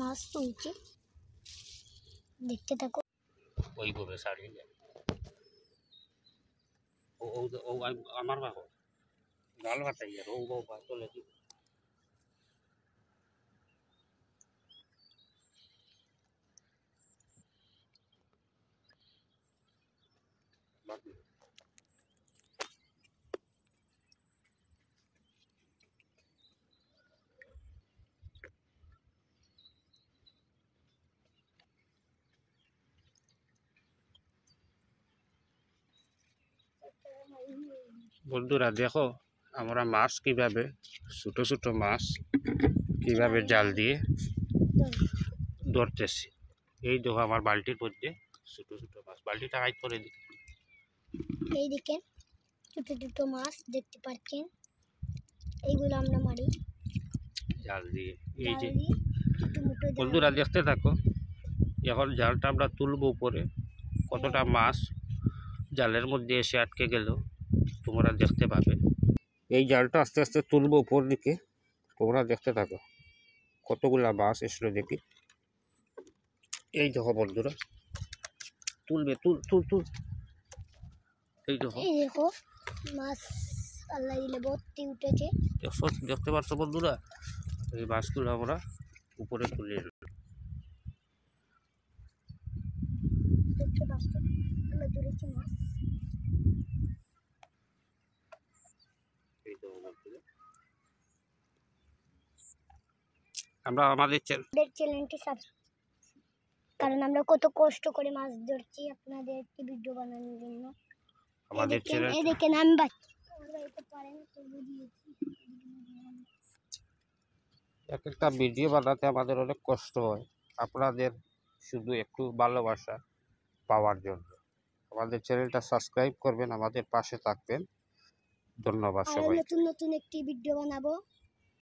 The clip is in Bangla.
মাছ তুলছি দেখতে থাকো ওই গোবে সাড়ি ও ও ও আমার ভাগ গাল ভাতাই আর ও বউ ভাত চলে দিই Love you. বন্ধুরা দেখো আমরা মাছ কিভাবে ছোট ছোট মাছ কিভাবে জাল দিয়ে ধরতেছি এই দেখো আমার বালতির মধ্যে ছোট ছোট মাছ বালতিটা হাইট করে দিই এই দেখেন ছোট ছোট মাছ দেখতে পাচ্ছেন এইগুলো আমরা মারি জাল দিয়ে এই যে বন্ধুরা দেখতে থাকো এখন জালটা আমরা তুলবো উপরে কতটা মাছ জালের মধ্যে এসে আটকে গেল তোমরা দেখতে পাবে এই জালটা আস্তে আস্তে তুলবো উপর দিকে তোমরা দেখতে থাকো কতগুলা বাস এসলো দেখি এই দেখো বন্ধুরা তুলবে তুল তুল তুল এই দেখো দেখতে পারছো বন্ধুরা এই বাসগুলো আমরা উপরে তুলে নষ্ট আমরা ধরেছি মাছ আমরা আমাদের চ্যানেলটি সাবস্ক্রাইব কারণ আমরা কত কষ্ট করে মাছ ধরছি আপনাদের একটি ভিডিও বানানোর জন্য আমাদের চ্যানেল এই দেখেন আমি বাচ্চা এক একটা ভিডিও বানাতে আমাদের অনেক কষ্ট হয় আপনাদের শুধু একটু ভালোবাসা পাওয়ার জন্য আমাদের চ্যানেলটা সাবস্ক্রাইব করবেন আমাদের পাশে থাকবেন ধন্যবাদ সবাই নতুন নতুন একটি ভিডিও বানাবো